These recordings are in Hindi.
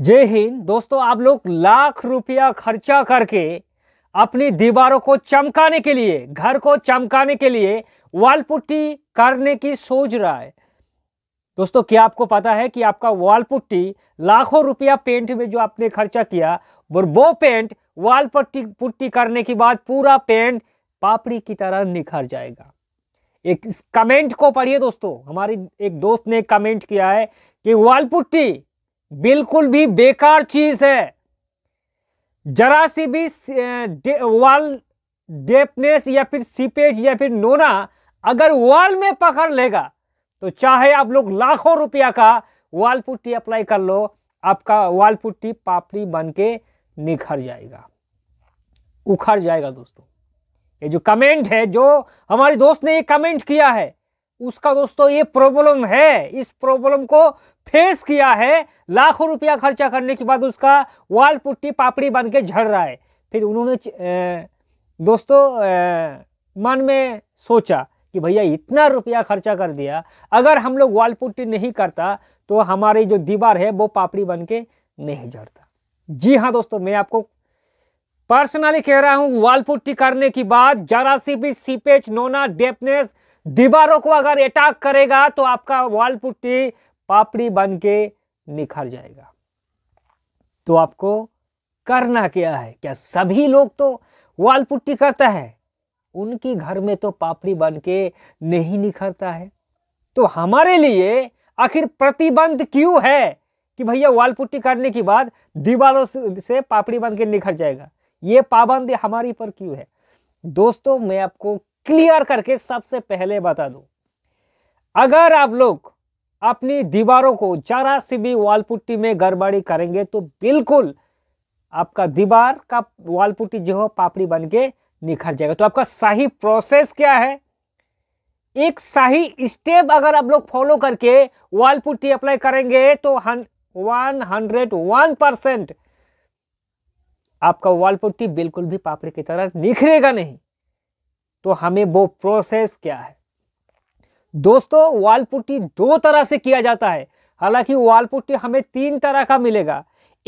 जय हिंद दोस्तों आप लोग लाख रुपया खर्चा करके अपनी दीवारों को चमकाने के लिए घर को चमकाने के लिए वाल पुट्टी करने की सोच रहा है दोस्तों क्या आपको पता है कि आपका वाल पुट्टी लाखों रुपया पेंट में जो आपने खर्चा किया और वो पेंट वाल पट्टी पुट्टी करने के बाद पूरा पेंट पापड़ी की तरह निखर जाएगा एक कमेंट को पढ़िए दोस्तों हमारी एक दोस्त ने कमेंट किया है कि वॉल पुट्टी बिल्कुल भी बेकार चीज है जरा सी भी वाल डेपनेस या फिर सीपेज या फिर नोना अगर वाल में पकड़ लेगा तो चाहे आप लोग लाखों रुपया का वाल पुट्टी अप्लाई कर लो आपका वाल पुट्टी पापड़ी बन के निखर जाएगा उखड़ जाएगा दोस्तों ये जो कमेंट है जो हमारे दोस्त ने ये कमेंट किया है उसका दोस्तों ये प्रॉब्लम है इस प्रॉब्लम को फेस किया है लाखों रुपया खर्चा करने के बाद उसका वाल पुट्टी पापड़ी बन के झड़ रहा है फिर उन्होंने दोस्तों मन में सोचा कि भैया इतना रुपया खर्चा कर दिया अगर हम लोग वाल पुट्टी नहीं करता तो हमारी जो दीवार है वो पापड़ी बन के नहीं झड़ता जी हाँ दोस्तों मैं आपको पर्सनली कह रहा हूँ वाल पुट्टी करने के बाद जरा सी भी सीपेज नोना डेपनेस दीवारों को अगर अटैक करेगा तो आपका वॉल पुट्टी पापड़ी बन के निखर जाएगा तो आपको करना क्या है क्या सभी लोग तो वॉल पुट्टी करता है उनकी घर में तो पापड़ी बन के नहीं निखरता है तो हमारे लिए आखिर प्रतिबंध क्यों है कि भैया वाल पुट्टी करने के बाद दीवारों से पापड़ी बन के निखर जाएगा ये पाबंदी हमारी पर क्यों है दोस्तों मैं आपको क्लियर करके सबसे पहले बता दूं अगर आप लोग अपनी दीवारों को जरा सी भी वॉल पुट्टी में गड़बड़ी करेंगे तो बिल्कुल आपका दीवार का वॉल पुट्टी जो हो पापड़ी बन के निखर जाएगा तो आपका सही प्रोसेस क्या है एक सही स्टेप अगर आप लोग फॉलो करके वॉल पुट्टी अप्लाई करेंगे तो वन हंड्रेड वन परसेंट आपका वॉल पुट्टी बिल्कुल भी पापड़ी की तरह निखरेगा नहीं तो हमें वो प्रोसेस क्या है दोस्तों वाल पुट्टी दो तरह से किया जाता है हालांकि वाल पुट्टी हमें तीन तरह का मिलेगा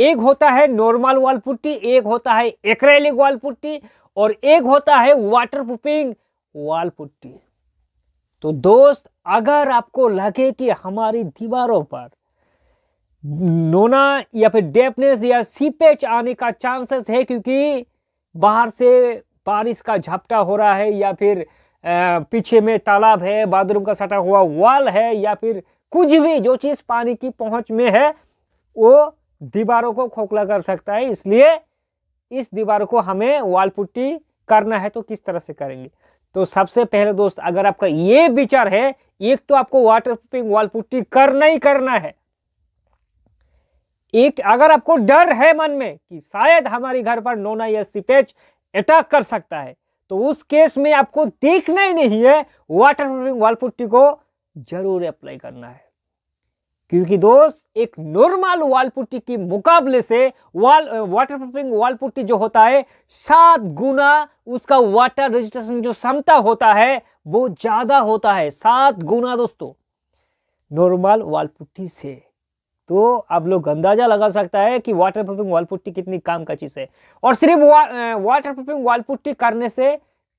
एक होता है नॉर्मल वाल पुट्टी एक होता है एक्रेलिक वाल पुट्टी और एक होता है वाटर प्रूफिंग वाल पुट्टी तो दोस्त अगर आपको लगे कि हमारी दीवारों पर नोना या फिर डेपनेस या सीपेज आने का चांसेस है क्योंकि बाहर से बारिश का झपटा हो रहा है या फिर पीछे में तालाब है बाथरूम का सटा हुआ वॉल है या फिर कुछ भी जो चीज़ पानी की पहुंच में है वो दीवारों को खोखला कर सकता है इसलिए इस दीवार को हमें वाल पुट्टी करना है तो किस तरह से करेंगे तो सबसे पहले दोस्त अगर आपका ये विचार है एक तो आपको वाटर प्रूफिंग वाल पुट्टी करना ही करना है एक अगर आपको डर है मन में कि शायद हमारे घर पर नोना या सिपेज अटैक कर सकता है तो उस केस में आपको देखना ही नहीं है वाटर प्रूफिंग वॉल पुट्टी को जरूर अप्लाई करना है क्योंकि दोस्त एक नॉर्मल वॉल पुट्टी के मुकाबले से wall water proofing wall putty जो होता है सात गुना उसका वाटर रजिस्ट्रेशन जो क्षमता होता है वो ज्यादा होता है सात गुना दोस्तों नॉर्मल वॉल पुट्टी से तो आप लोग अंदाजा लगा सकता है कि वाटर प्रूफिंग वॉल पुट्टी कितनी काम का चीज़ है और सिर्फ वा, वाटर प्रूफिंग वॉल पुट्टी करने से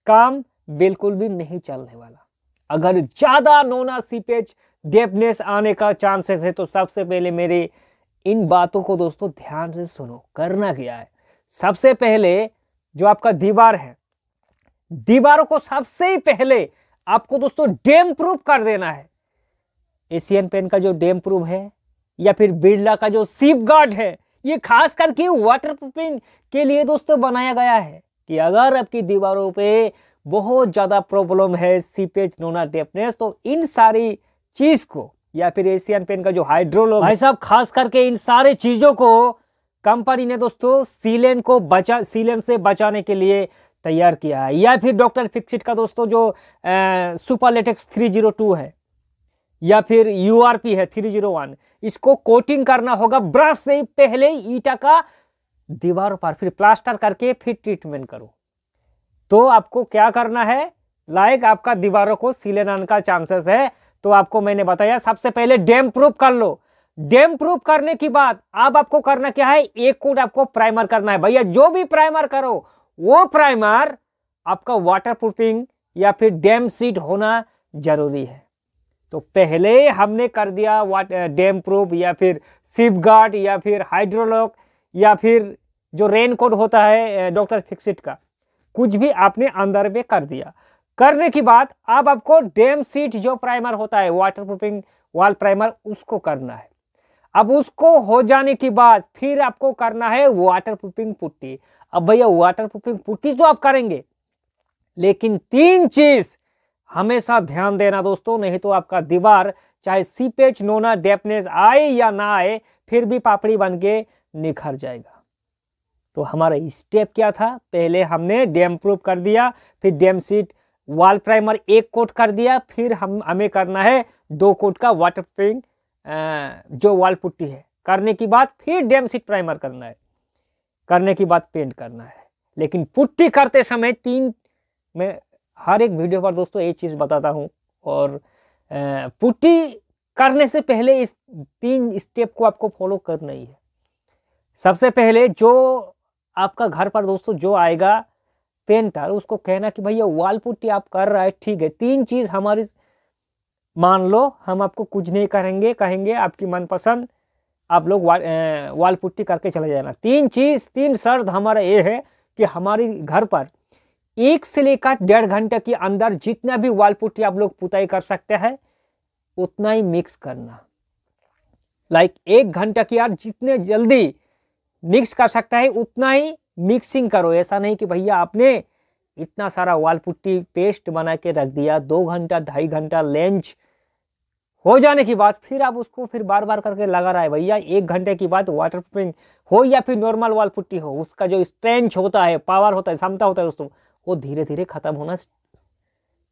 काम बिल्कुल भी नहीं चलने वाला अगर ज़्यादा नोना सीपेज डेपनेस आने का चांसेस है तो सबसे पहले मेरे इन बातों को दोस्तों ध्यान से सुनो करना क्या है सबसे पहले जो आपका दीवार है दीवारों को सबसे ही पहले आपको दोस्तों डेम प्रूफ कर देना है एशियन पेन का जो डेम प्रूफ है या फिर बिरला का जो सीप गार्ड है ये खास करके वाटर प्रूफिंग के लिए दोस्तों बनाया गया है कि अगर आपकी दीवारों पे बहुत ज़्यादा प्रॉब्लम है सीपेज नोना डेपनेस तो इन सारी चीज़ को या फिर एशियन पेन का जो हाइड्रोलो भाई साहब खास करके इन सारे चीज़ों को कंपनी ने दोस्तों सीलेन को बचा सीलेन से बचाने के लिए तैयार किया है या फिर डॉक्टर फिक्सिट का दोस्तों जो super latex three zero two है या फिर पी है थ्री जीरो वन इसको कोटिंग करना होगा ब्रश से पहले ईटा का दीवारों पर फिर प्लास्टर करके फिर ट्रीटमेंट करो तो आपको क्या करना है लाइक आपका दीवारों को सिलेनान का चांसेस है तो आपको मैंने बताया सबसे पहले डैम प्रूफ कर लो डैम प्रूफ करने के बाद अब आपको करना क्या है एक कोट आपको प्राइमर करना है भैया जो भी प्राइमर करो वो प्राइमर आपका वाटर प्रूफिंग या फिर डैम सीट होना जरूरी है तो पहले हमने कर दिया वाट डैम प्रूफ या फिर सिप गार्ड या फिर हाइड्रोलॉक या फिर जो रेन कोड होता है डॉक्टर uh, फिक्सिट का कुछ भी आपने अंदर में कर दिया करने के बाद अब आपको डैम सीट जो प्राइमर होता है वाटर प्रूफिंग वॉल प्राइमर उसको करना है अब उसको हो जाने के बाद फिर आपको करना है वाटर प्रूफिंग पुट्टी अब भैया वाटर प्रूफिंग पुट्टी तो आप करेंगे लेकिन तीन चीज हमेशा ध्यान देना दोस्तों नहीं तो आपका दीवार चाहे सीपेज नोना डेपनेस आए या ना आए फिर भी पापड़ी बन के निखर जाएगा तो हमारा स्टेप क्या था पहले हमने डैम प्रूफ कर दिया फिर डैम सीट वॉल प्राइमर एक कोट कर दिया फिर हम हमें करना है दो कोट का वाटर प्रिंग जो वॉल पुट्टी है करने के बाद फिर डैम सीट प्राइमर करना है करने के बाद पेंट करना है लेकिन पुट्टी करते समय तीन में हर एक वीडियो पर दोस्तों ये चीज़ बताता हूँ और पुट्टी करने से पहले इस तीन स्टेप को आपको फॉलो करना ही है सबसे पहले जो आपका घर पर दोस्तों जो आएगा पेंटर उसको कहना कि भैया वाल पुट्टी आप कर रहा है ठीक है तीन चीज़ हमारी मान लो हम आपको कुछ नहीं करेंगे कहेंगे आपकी मनपसंद आप लोग वा, वाल पुट्टी करके चले जाना तीन चीज़ तीन शर्त हमारा ये है कि हमारी घर पर एक से लेकर डेढ़ घंटे के अंदर जितना भी वाल पुट्टी आप लोग पुताई कर सकते हैं उतना ही मिक्स करना लाइक एक घंटा की यार जितने जल्दी मिक्स कर सकता है उतना ही मिक्सिंग करो ऐसा नहीं कि भैया आपने इतना सारा वाल पुट्टी पेस्ट बना के रख दिया दो घंटा ढाई घंटा लेंच हो जाने के बाद फिर आप उसको फिर बार बार करके लगा रहा है भैया एक घंटे के बाद वाटर प्रूफिंग हो या फिर नॉर्मल वाल पुट्टी हो उसका जो स्ट्रेंच होता है पावर होता है क्षमता होता है दोस्तों वो धीरे धीरे खत्म होना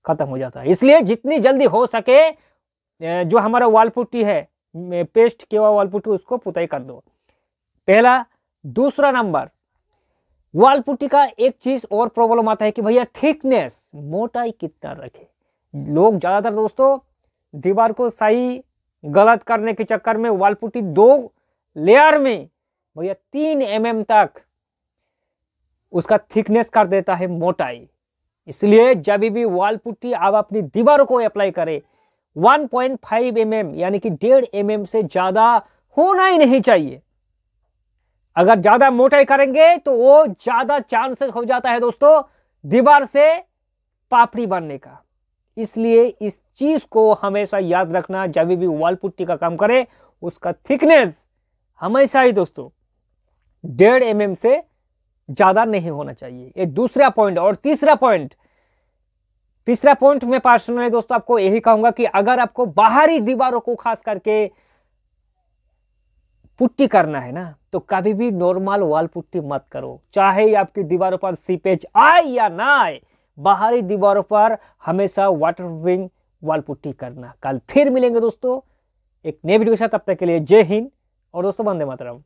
खत्म हो जाता है इसलिए जितनी जल्दी हो सके जो हमारा वाल पुट्टी है पेस्ट के वाल पुट्टी उसको पुताई कर दो पहला दूसरा नंबर वाल पुट्टी का एक चीज और प्रॉब्लम आता है कि भैया थिकनेस मोटाई कितना रखे लोग ज्यादातर दोस्तों दीवार को सही गलत करने के चक्कर में वाल पुट्टी दो लेयर में भैया तीन एम mm तक उसका थिकनेस कर देता है मोटाई इसलिए जब भी वाल पुट्टी आप अपनी दीवारों को अप्लाई करें 1.5 पॉइंट mm, यानी कि डेढ़ एम mm से ज़्यादा होना ही नहीं चाहिए अगर ज़्यादा मोटाई करेंगे तो वो ज़्यादा चांसेस हो जाता है दोस्तों दीवार से पापड़ी बनने का इसलिए इस चीज़ को हमेशा याद रखना जब भी वाल पुट्टी का काम करें उसका थिकनेस हमेशा ही दोस्तों डेढ़ एम mm से ज्यादा नहीं होना चाहिए ये दूसरा पॉइंट और तीसरा पॉइंट तीसरा पॉइंट मैं पर्सनली दोस्तों आपको यही कहूंगा कि अगर आपको बाहरी दीवारों को खास करके पुट्टी करना है ना तो कभी भी नॉर्मल वाल पुट्टी मत करो चाहे आपकी दीवारों पर सीपेज आए या ना आए बाहरी दीवारों पर हमेशा वाटर प्रूफिंग वाल पुट्टी करना कल फिर मिलेंगे दोस्तों एक नए वीडियो के साथ तब तक के लिए जय हिंद और दोस्तों वंदे मातरम